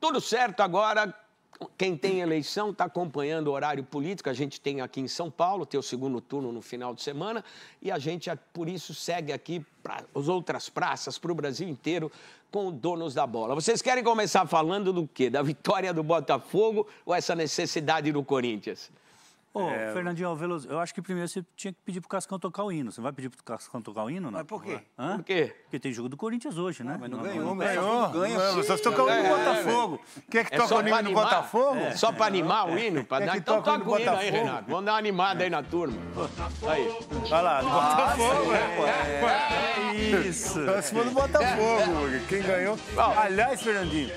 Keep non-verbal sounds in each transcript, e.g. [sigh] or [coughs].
Tudo certo agora. Quem tem eleição está acompanhando o horário político. A gente tem aqui em São Paulo, tem o segundo turno no final de semana. E a gente, por isso, segue aqui para as outras praças, para o Brasil inteiro, com o Donos da Bola. Vocês querem começar falando do quê? Da vitória do Botafogo ou essa necessidade do Corinthians? Ô, é... Fernandinho Veloso, eu acho que primeiro você tinha que pedir pro Cascão tocar o hino. Você vai pedir pro Cascão tocar o hino, não? Mas por quê? Hã? Por quê? Porque tem jogo do Corinthians hoje, né? Ah, não, mas não, não ganhou, não, ganhou. Ganhou. só se tocar o hino é, do é, é. Botafogo. Quem é que toca o hino do Botafogo? Só pra animar o hino? Pra dar... Então toca o hino aí, Renato. Vamos dar uma animada aí na turma. Aí. Vai lá, do Botafogo, né? É isso. Próximo do Botafogo. Quem ganhou... Aliás, Fernandinho,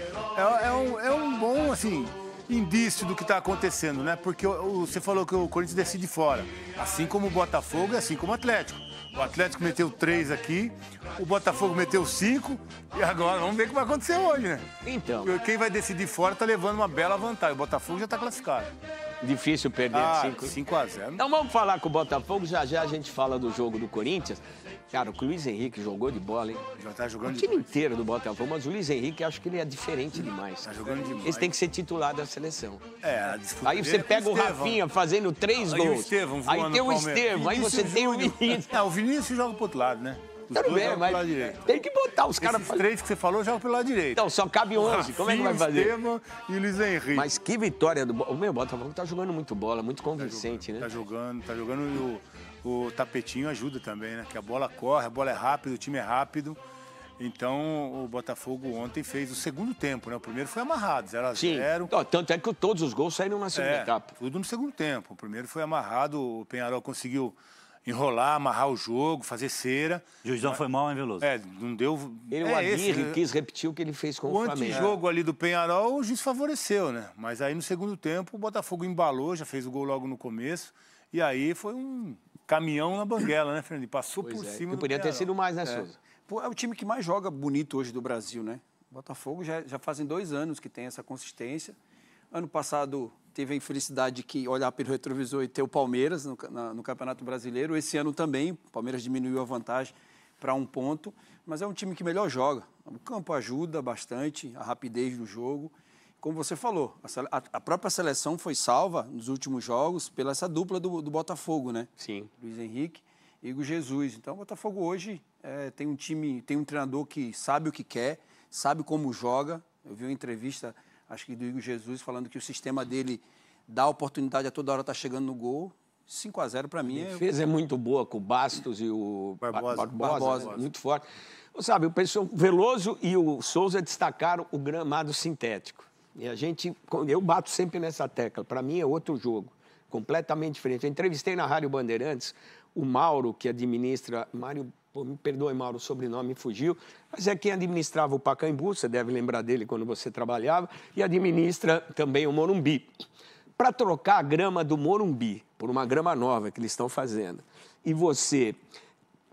é um bom, assim indício do que está acontecendo, né? Porque você falou que o Corinthians decide fora, assim como o Botafogo e assim como o Atlético. O Atlético meteu três aqui, o Botafogo meteu cinco e agora vamos ver o que vai acontecer hoje, né? Então. Quem vai decidir fora está levando uma bela vantagem. O Botafogo já está classificado. Difícil perder ah, 5 a 0. Então vamos falar com o Botafogo, já já a gente fala do jogo do Corinthians. Cara, o Luiz Henrique jogou de bola, hein? Já tá jogando O time demais. inteiro do Botafogo, mas o Luiz Henrique acho que ele é diferente demais. Tá jogando demais. Esse tem que ser titular da seleção. É, a disputa Aí você é pega o, o Rafinha fazendo três aí gols. O Estevão aí tem o Estevam Estevão, aí você tem o Vinícius. Não, é, o Vinícius joga pro outro lado, né? Tudo bem, mas tem que botar os caras... Esses três que você falou jogam pelo lado direito. Então, só cabe 11. Como é que vai fazer? Estevam e Luiz Henrique. Mas que vitória do... O meu Botafogo tá jogando muito bola, muito convincente, tá jogando, né? Tá jogando, tá jogando e o, o tapetinho ajuda também, né? Que a bola corre, a bola é rápida, o time é rápido. Então, o Botafogo ontem fez o segundo tempo, né? O primeiro foi amarrado, 0 a 0 Sim. Tanto é que todos os gols saíram na segunda é, etapa. Tudo no segundo tempo. O primeiro foi amarrado, o Penharol conseguiu enrolar, amarrar o jogo, fazer cera. Juizão Mas... foi mal, hein, Veloso? É, não deu. Ele, é, o Aguirre, esse, né? quis repetir o que ele fez com o, o Flamengo. O ante-jogo ali do Penharol, o juiz favoreceu, né? Mas aí no segundo tempo, o Botafogo embalou, já fez o gol logo no começo. E aí foi um caminhão na banguela, né, Fernando? Passou pois por é. cima. E poderia ter sido mais, né, é. Souza? Pô, é o time que mais joga bonito hoje do Brasil, né? Botafogo já, já fazem dois anos que tem essa consistência. Ano passado teve a infelicidade de que olhar pelo retrovisor e ter o Palmeiras no, na, no Campeonato Brasileiro. Esse ano também, o Palmeiras diminuiu a vantagem para um ponto, mas é um time que melhor joga. O campo ajuda bastante, a rapidez do jogo. Como você falou, a, a própria seleção foi salva nos últimos jogos pela essa dupla do, do Botafogo, né? Sim. Luiz Henrique e o Jesus. Então, o Botafogo hoje é, tem um time, tem um treinador que sabe o que quer, sabe como joga. Eu vi uma entrevista acho que do Igor Jesus, falando que o sistema dele dá oportunidade a toda hora estar tá chegando no gol. 5 a 0 para mim. A é defesa é... é... muito boa com o Bastos e o Barbosa. Barbosa, Barbosa. Né? Muito forte. Sabe, o pessoal Veloso e o Souza destacaram o gramado sintético. E a gente, eu bato sempre nessa tecla. Para mim é outro jogo completamente diferente. Eu entrevistei na Rádio Bandeirantes o Mauro, que administra. Mário, pô, me perdoe, Mauro, o sobrenome fugiu, mas é quem administrava o Pacaembu, você deve lembrar dele quando você trabalhava, e administra também o Morumbi. Para trocar a grama do Morumbi por uma grama nova que eles estão fazendo, e você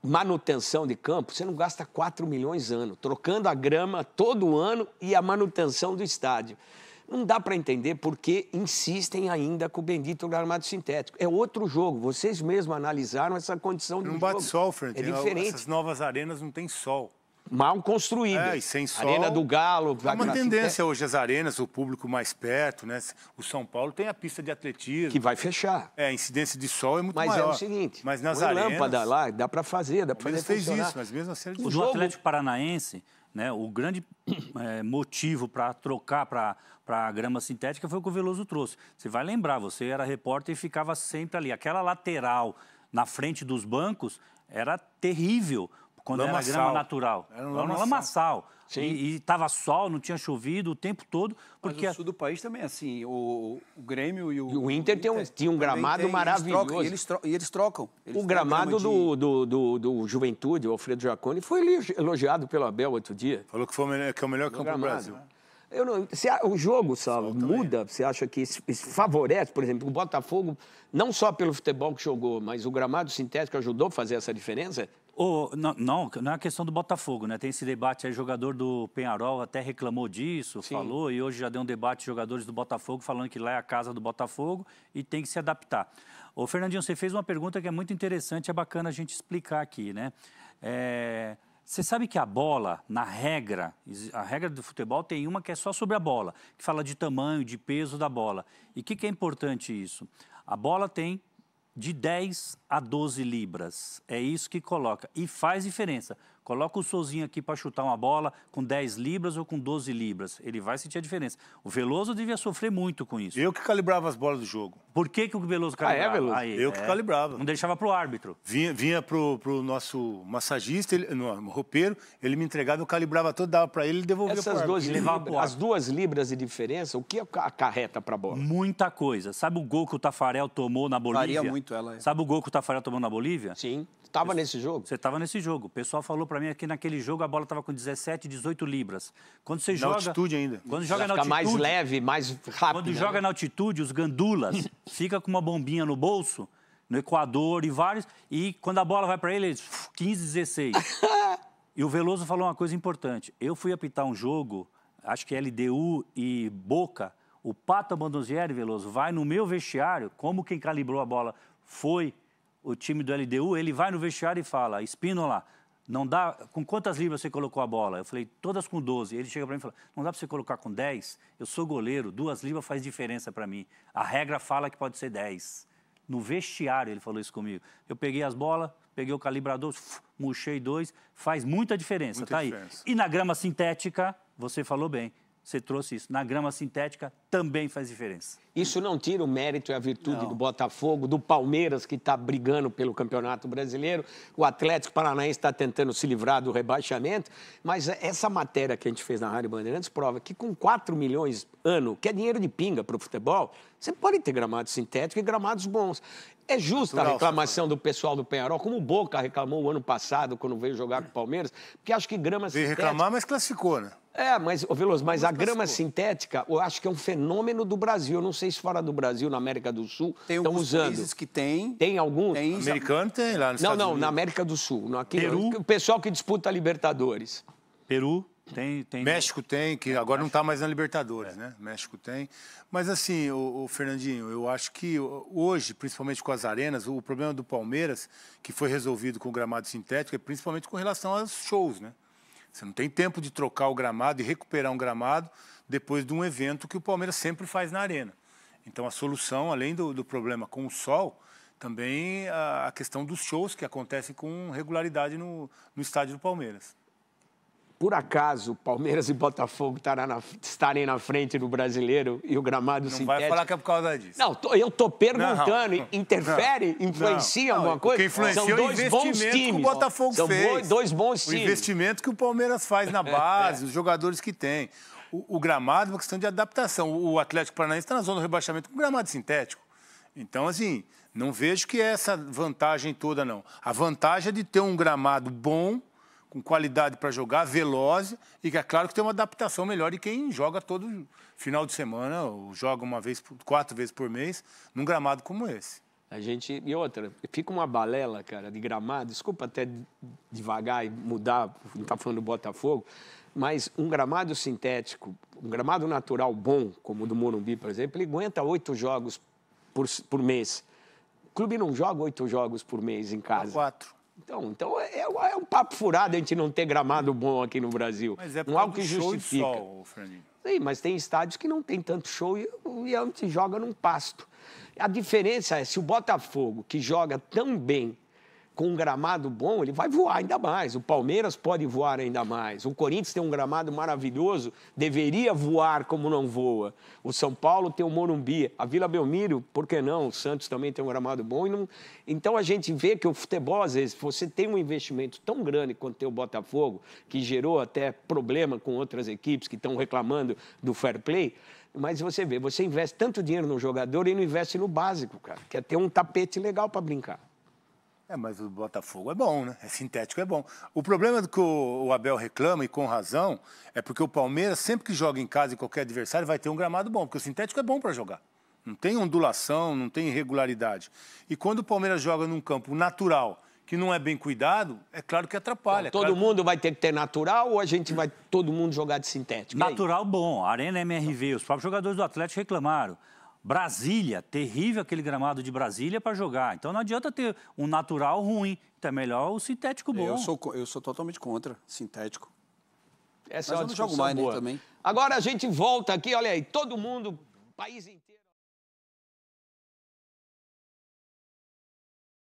manutenção de campo, você não gasta 4 milhões ano, trocando a grama todo ano e a manutenção do estádio. Não dá para entender porque insistem ainda com o bendito gramado sintético. É outro jogo. Vocês mesmos analisaram essa condição de Não bate sol, é Fred. É diferente. Essas novas arenas não tem sol. Mal construídas. É, e sem sol. Arena do Galo. É uma tendência hoje as arenas, o público mais perto, né? O São Paulo tem a pista de atletismo. Que vai fechar. É, a incidência de sol é muito mas maior. Mas é o seguinte, mas nas arenas, lâmpada lá, dá para fazer, dá para fazer fez isso, mas mesmo assim... O jogo... Atlético Paranaense, né? O grande é, [coughs] motivo para trocar para a grama sintética foi o que o Veloso trouxe. Você vai lembrar, você era repórter e ficava sempre ali. Aquela lateral na frente dos bancos era terrível quando lamaçal. era grama natural. Era um lamaçal. Sim. E estava sol, não tinha chovido o tempo todo. Porque Mas o sul do país também, é assim, o, o Grêmio e o... E o Inter, Inter um, tinha um gramado tem, maravilhoso. Eles trocam, e, eles trocam, e eles trocam. o gramado do, de... do, do, do, Juventude, o Alfredo Jaconi, foi elogiado pelo Abel outro dia. Falou que, foi o melhor, que é o melhor campo do Brasil. Né? Eu não, se, o jogo, Saulo, muda? Você acha que isso, isso favorece, por exemplo, o Botafogo, não só pelo futebol que jogou, mas o gramado sintético ajudou a fazer essa diferença? Oh, não, não, não, é a questão do Botafogo, né? Tem esse debate aí, jogador do Penharol até reclamou disso, Sim. falou, e hoje já deu um debate de jogadores do Botafogo falando que lá é a casa do Botafogo e tem que se adaptar. Ô, oh, Fernandinho, você fez uma pergunta que é muito interessante, é bacana a gente explicar aqui, né? É, você sabe que a bola, na regra, a regra do futebol tem uma que é só sobre a bola, que fala de tamanho, de peso da bola. E o que, que é importante isso? A bola tem de 10 a 12 libras. É isso que coloca. E faz diferença. Coloca o Souzinho aqui para chutar uma bola com 10 libras ou com 12 libras. Ele vai sentir a diferença. O Veloso devia sofrer muito com isso. Eu que calibrava as bolas do jogo. Por que, que o Veloso calibrava? Ah, é, Veloso? Aí, eu é. que calibrava. Não deixava pro árbitro. Vinha, vinha pro, nosso massagista, ele, não, roupeiro, ele me entregava, eu calibrava tudo, dava para ele e devolvia Essas pro, As duas libras de diferença, o que acarreta pra bola? Muita coisa. Sabe o gol que o Tafarel tomou na Bolívia? Varia muito ela. É. Sabe o gol que o Tafarel tomou na Bolívia? Sim. Estava nesse jogo? Você estava nesse jogo. O pessoal falou para mim que naquele jogo a bola estava com 17, 18 libras. Quando você na joga. altitude ainda. Quando joga na altitude. mais leve, mais rápido. Quando né? joga na altitude, os gandulas [laughs] fica com uma bombinha no bolso no Equador e vários. E quando a bola vai para ele, 15, 16. e o Veloso falou uma coisa importante. Eu fui apitar um jogo, acho que é LDU e Boca. O Pato Abandonzieri, Veloso, vai no meu vestiário, como quem calibrou a bola foi o time do LDU, ele vai no vestiário e fala, Espínola, não dá, com quantas libras você colocou a bola? Eu falei, todas com 12. Ele chega para mim e fala, não dá para você colocar com 10? Eu sou goleiro, duas libras faz diferença para mim. A regra fala que pode ser 10. No vestiário ele falou isso comigo. Eu peguei as bolas, peguei o calibrador, murchei dois, faz muita diferença, muita tá diferença. aí. E na grama sintética, você falou bem, você trouxe isso, na grama sintética também faz diferença. Isso não tira o mérito e a virtude não. do Botafogo, do Palmeiras, que está brigando pelo Campeonato Brasileiro, o Atlético Paranaense está tentando se livrar do rebaixamento, mas essa matéria que a gente fez na Rádio Bandeirantes prova que com 4 milhões ano, que é dinheiro de pinga para o futebol, você pode ter gramados sintéticos e gramados bons. É justa a reclamação do pessoal do Penharol, como o Boca reclamou o ano passado quando veio jogar com o Palmeiras, porque acho que grama Veio sintética... reclamar, mas classificou, né? É, mas, Veloso, mas, mas a grama sintética, eu acho que é um fenômeno fenômeno do Brasil. Eu não sei se fora do Brasil, na América do Sul, tem estão usando. Tem países que tem. Tem alguns? Tem. Americano tem lá nos Não, Estados não, Unidos. na América do Sul. No, aqui, Peru. O pessoal que disputa a Libertadores. Peru. Tem, tem. México tem, que é, agora não está mais na Libertadores, é. né? México tem. Mas assim, o, o, Fernandinho, eu acho que hoje, principalmente com as arenas, o problema do Palmeiras, que foi resolvido com o gramado sintético, é principalmente com relação aos shows, né? Você não tem tempo de trocar o gramado e recuperar um gramado depois de um evento que o Palmeiras sempre faz na arena. Então, a solução, além do, do problema com o sol, também a, a, questão dos shows que acontecem com regularidade no, no estádio do Palmeiras. Por acaso, Palmeiras e Botafogo na, estarem na frente do brasileiro e o gramado não sintético... Não vai falar que é por causa disso. Não, tô, eu tô perguntando. Não, interfere? Não, influencia não, alguma coisa? São dois bons times. que o Botafogo São fez. dois bons times. O investimento que o Palmeiras faz na base, [laughs] os jogadores que tem o, o gramado é uma questão de adaptação. O Atlético Paranaense está na zona do rebaixamento com gramado sintético. Então, assim, não vejo que é essa vantagem toda, não. A vantagem é de ter um gramado bom, com qualidade para jogar, veloz, e que é claro que tem uma adaptação melhor de quem joga todo final de semana, ou joga uma vez, quatro vezes por mês, num gramado como esse. A gente. E outra, fica uma balela, cara, de gramado. Desculpa até devagar e mudar, não tá falando do Botafogo, mas um gramado sintético, um gramado natural bom, como o do Morumbi, por exemplo, ele aguenta oito jogos por, por mês. O clube não joga oito jogos por mês em casa. Quatro. Então, então é, é, é, um papo furado a gente não ter gramado bom aqui no Brasil. Mas é não há o que show justifica. Sol, Sim, mas tem estádios que não tem tanto show e, e a gente joga num pasto. A diferença é se o Botafogo, que joga tão bem com um gramado bom, ele vai voar ainda mais. O Palmeiras pode voar ainda mais. O Corinthians tem um gramado maravilhoso, deveria voar como não voa. O São Paulo tem o Morumbi, a Vila Belmiro, por que não? O Santos também tem um gramado bom. Não... Então a gente vê que o futebol, às vezes, você tem um investimento tão grande quanto tem o Botafogo, que gerou até problema com outras equipes que estão reclamando do fair play. Mas você vê, você investe tanto dinheiro no jogador e não investe no básico, cara, que é ter um tapete legal para brincar. É, mas o Botafogo é bom, né? É sintético, é bom. O problema do que o Abel reclama, e com razão, é porque o Palmeiras, sempre que joga em casa e qualquer adversário, vai ter um gramado bom, porque o sintético é bom para jogar. Não tem ondulação, não tem irregularidade. E quando o Palmeiras joga num campo natural, que não é bem cuidado, é claro que atrapalha. Então, todo claro... mundo vai ter que ter natural ou a gente vai todo mundo jogar de sintético? Natural bom. Arena MRV, os próprios jogadores do Atlético reclamaram. Brasília, terrível aquele gramado de Brasília para jogar. Então não adianta ter um natural ruim, então é melhor o sintético é, bom. Eu sou, eu sou totalmente contra sintético. Essa é Mas é uma eu não jogo mais também. Agora a gente volta aqui, olha aí, todo mundo, país inteiro.